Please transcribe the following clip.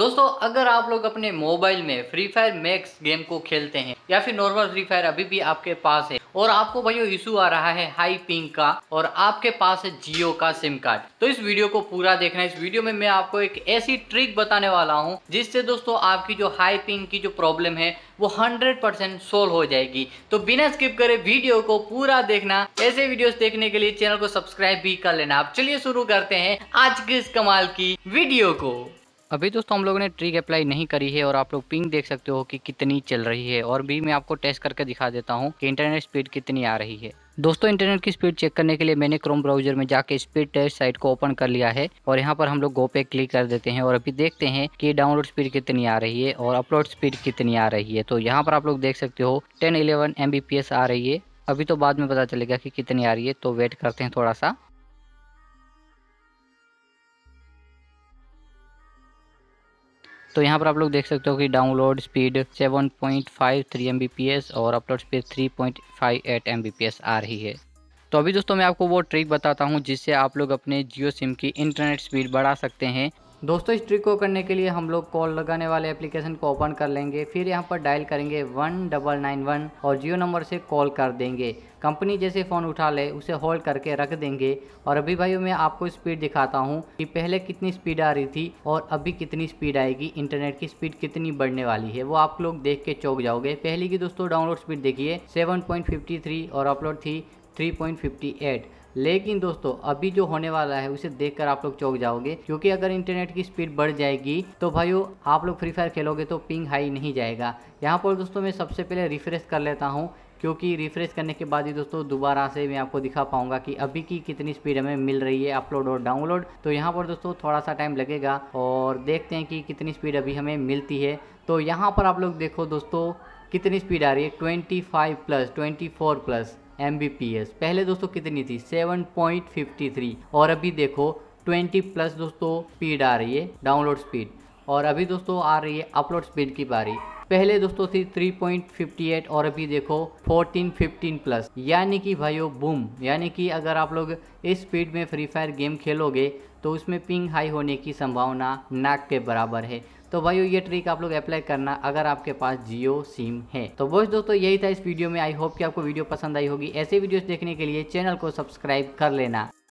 दोस्तों अगर आप लोग अपने मोबाइल में फ्री फायर मैक्स गेम को खेलते हैं या फिर नॉर्मल फ्री फायर अभी भी आपके पास है और आपको भाई इशू आ रहा है हाई पिंग का और आपके पास है जियो का सिम कार्ड तो इस वीडियो को पूरा देखना इस वीडियो में मैं आपको एक ऐसी ट्रिक बताने वाला हूँ जिससे दोस्तों आपकी जो हाई पिंग की जो प्रॉब्लम है वो 100% सोल्व हो जाएगी तो बिना स्किप करे वीडियो को पूरा देखना ऐसे वीडियोस देखने के लिए चैनल को सब्सक्राइब भी कर लेना आप चलिए शुरू करते हैं आज के इस कमाल की वीडियो को अभी दोस्तों हम लोगों ने ट्रिक अप्लाई नहीं करी है और आप लोग पिंग देख सकते हो कि कितनी चल रही है और भी मैं आपको टेस्ट करके दिखा देता हूँ कि इंटरनेट स्पीड कितनी आ रही है दोस्तों इंटरनेट की स्पीड चेक करने के लिए मैंने क्रोम ब्राउजर में जाके स्पीड टेस्ट साइट को ओपन कर लिया है और यहाँ पर हम लोग गो पे क्लिक कर देते हैं और अभी देखते हैं कि डाउनलोड स्पीड कितनी आ रही है और अपलोड स्पीड कितनी आ रही है तो यहाँ पर आप लोग देख सकते हो टेन इलेवन एम आ रही है अभी तो बाद में पता चलेगा कि कितनी आ रही है तो वेट करते हैं थोड़ा सा तो यहाँ पर आप लोग देख सकते हो कि डाउनलोड स्पीड 7.53 पॉइंट और अपलोड स्पीड 3.58 एमबीपीएस आ रही है तो अभी दोस्तों मैं आपको वो ट्रिक बताता हूँ जिससे आप लोग अपने जियो सिम की इंटरनेट स्पीड बढ़ा सकते हैं दोस्तों इस ट्रिक को करने के लिए हम लोग कॉल लगाने वाले एप्लीकेशन को ओपन कर लेंगे फिर यहाँ पर डायल करेंगे वन डबल नाइन वन और जियो नंबर से कॉल कर देंगे कंपनी जैसे फ़ोन उठा ले उसे होल्ड करके रख देंगे और अभी भाइयों मैं आपको स्पीड दिखाता हूँ कि पहले कितनी स्पीड आ रही थी और अभी कितनी स्पीड आएगी इंटरनेट की स्पीड कितनी बढ़ने वाली है वो आप लोग देख के चौक जाओगे पहले की दोस्तों डाउनलोड स्पीड देखिए सेवन और अपलोड थी थ्री लेकिन दोस्तों अभी जो होने वाला है उसे देखकर आप लोग चौक जाओगे क्योंकि अगर इंटरनेट की स्पीड बढ़ जाएगी तो भाई आप लोग फ्री फायर खेलोगे तो पिंग हाई नहीं जाएगा यहाँ पर दोस्तों मैं सबसे पहले रिफ्रेश कर लेता हूँ क्योंकि रिफ्रेश करने के बाद ही दोस्तों दोबारा से मैं आपको दिखा पाऊंगा कि अभी की कितनी स्पीड हमें मिल रही है अपलोड और डाउनलोड तो यहाँ पर दोस्तों थोड़ा सा टाइम लगेगा और देखते हैं कि कितनी स्पीड अभी हमें मिलती है तो यहाँ पर आप लोग देखो दोस्तों कितनी स्पीड आ रही है 25 प्लस 24 प्लस एम पहले दोस्तों कितनी थी 7.53 और अभी देखो 20 प्लस दोस्तों स्पीड आ रही है डाउनलोड स्पीड और अभी दोस्तों आ रही है अपलोड स्पीड की बारी पहले दोस्तों थी 3.58 और अभी देखो 14 15 प्लस यानी कि भाइयों बूम यानी कि अगर आप लोग इस स्पीड में फ्री फायर गेम खेलोगे तो उसमें पिंग हाई होने की संभावना नाक के बराबर है तो भाई ये ट्रिक आप लोग अप्लाई करना अगर आपके पास जियो सिम है तो बस दोस्तों यही था इस वीडियो में आई होप कि आपको वीडियो पसंद आई होगी ऐसे वीडियोस देखने के लिए चैनल को सब्सक्राइब कर लेना